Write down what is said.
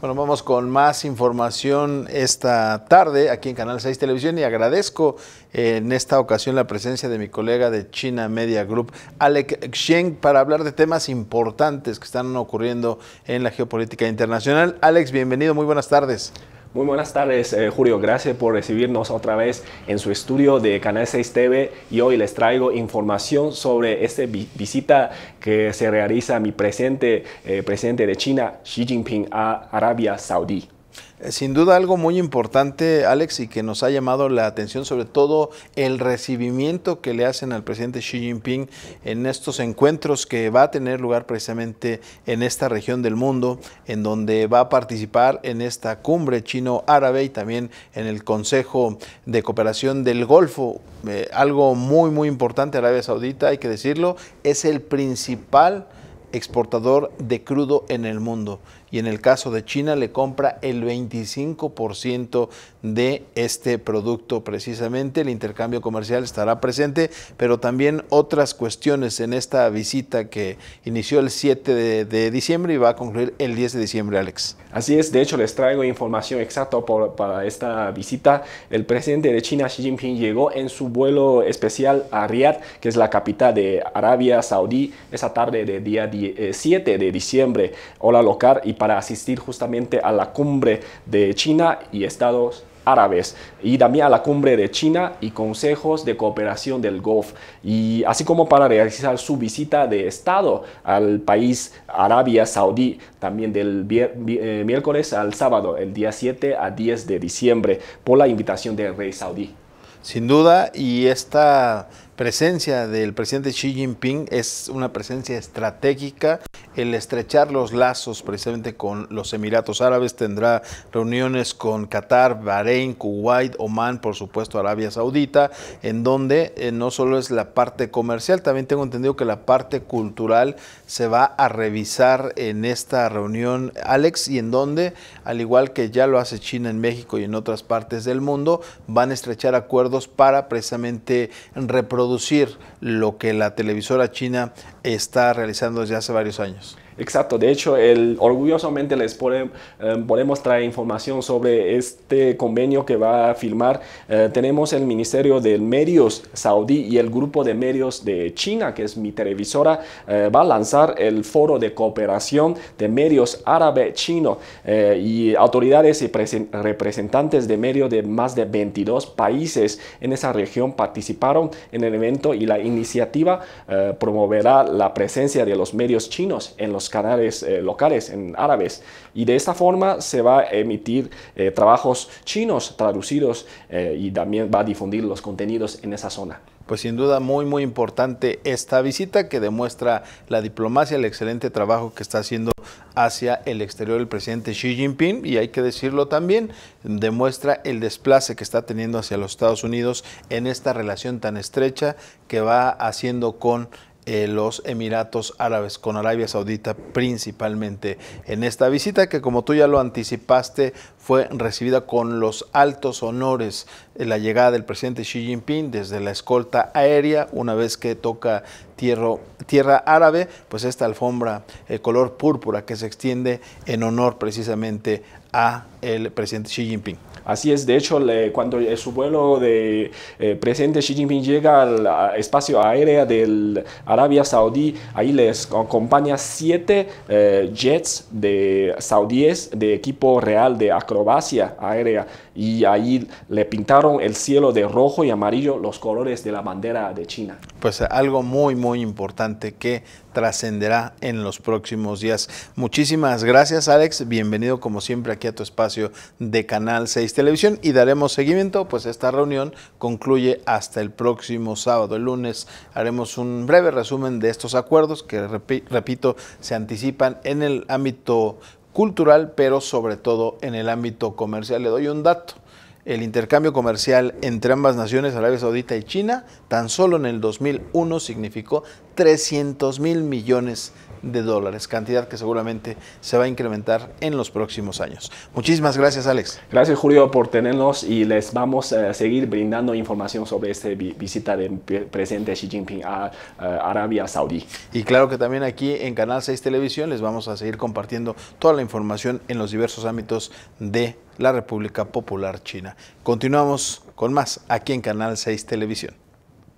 Bueno, vamos con más información esta tarde aquí en Canal 6 Televisión y agradezco eh, en esta ocasión la presencia de mi colega de China Media Group, Alex Xiang, para hablar de temas importantes que están ocurriendo en la geopolítica internacional. Alex, bienvenido, muy buenas tardes. Muy buenas tardes, eh, Julio. Gracias por recibirnos otra vez en su estudio de Canal 6 TV y hoy les traigo información sobre esta visita que se realiza mi presente, eh, presidente de China, Xi Jinping, a Arabia Saudí. Eh, sin duda algo muy importante, Alex, y que nos ha llamado la atención sobre todo el recibimiento que le hacen al presidente Xi Jinping en estos encuentros que va a tener lugar precisamente en esta región del mundo, en donde va a participar en esta cumbre chino-árabe y también en el Consejo de Cooperación del Golfo. Eh, algo muy, muy importante, Arabia Saudita, hay que decirlo, es el principal exportador de crudo en el mundo y en el caso de China le compra el 25% de este producto precisamente. El intercambio comercial estará presente, pero también otras cuestiones en esta visita que inició el 7 de, diciembre y va a concluir el 10 de diciembre, Alex. Así es, de hecho les traigo información exacta para esta visita. El presidente de China, Xi Jinping, llegó en su vuelo especial a Riyadh, que es la capital de Arabia Saudí, esa tarde de día 10 7 de diciembre, hola local, y para asistir justamente a la cumbre de China y Estados árabes y también a la cumbre de China y consejos de cooperación del Golf, y así como para realizar su visita de Estado al país Arabia Saudí, también del eh, miércoles al sábado, el día 7 a 10 de diciembre, por la invitación del rey saudí. Sin duda, y esta presencia del presidente Xi Jinping es una presencia estratégica. El estrechar los lazos precisamente con los Emiratos Árabes tendrá reuniones con Qatar, Bahrein, Kuwait, Oman, por supuesto Arabia Saudita, en donde eh, no solo es la parte comercial, también tengo entendido que la parte cultural se va a revisar en esta reunión, Alex, y en donde, al igual que ya lo hace China en México y en otras partes del mundo, van a estrechar acuerdos para precisamente reproducir producir lo que la televisora china está realizando desde hace varios años? Exacto, de hecho, el, orgullosamente les podemos em, traer información sobre este convenio que va a firmar. Eh, tenemos el Ministerio de Medios Saudí y el Grupo de Medios de China, que es mi televisora, eh, va a lanzar el Foro de Cooperación de Medios Árabe Chino eh, y autoridades y representantes de medios de más de 22 países en esa región participaron en el evento y la iniciativa promoverá la presencia de los medios chinos en los canales eh, locales en árabes y de esta forma se va a emitir eh, trabajos chinos traducidos eh, y también va a difundir los contenidos en esa zona. Pues sin duda muy muy importante esta visita que demuestra la diplomacia, el excelente trabajo que está haciendo hacia el exterior el presidente Xi Jinping y hay que decirlo también, demuestra el desplace que está teniendo hacia los Estados Unidos en esta relación tan estrecha que va haciendo con eh, los Emiratos Árabes con Arabia Saudita principalmente en esta visita que como tú ya lo anticipaste fue recibida con los altos honores eh, la llegada del presidente Xi Jinping desde la escolta aérea una vez que toca tierra árabe, pues esta alfombra el eh, color púrpura que se extiende en honor precisamente a el presidente Xi Jinping. Así es, de hecho, cuando eh, su vuelo de eh, presidente Xi Jinping llega al espacio aéreo de Arabia Saudí, ahí les acompaña siete jets de saudíes de equipo real de acrobacia aérea y ahí le pintaron el cielo de rojo y amarillo los colores de la bandera de China pues algo muy, muy importante que trascenderá en los próximos días. Muchísimas gracias, Alex. Bienvenido, como siempre, aquí a tu espacio de Canal 6 Televisión y daremos seguimiento, pues esta reunión concluye hasta el próximo sábado. El lunes haremos un breve resumen de estos acuerdos que, repito, se anticipan en el ámbito cultural, pero sobre todo en el ámbito comercial. Le doy un dato el intercambio comercial entre ambas naciones, Arabia Saudita y China, tan solo en el 2001 significó 300 mil millones de dólares, cantidad que seguramente se va a incrementar en los próximos años. Muchísimas gracias, Alex. Gracias, Julio, por tenernos y les vamos a seguir brindando información sobre esta visita del presidente Xi Jinping a, eh, Arabia Saudí. Y claro que también aquí en Canal 6 Televisión les vamos a seguir compartiendo toda la información en los diversos ámbitos de la República Popular China. Continuamos con más aquí en Canal 6 Televisión.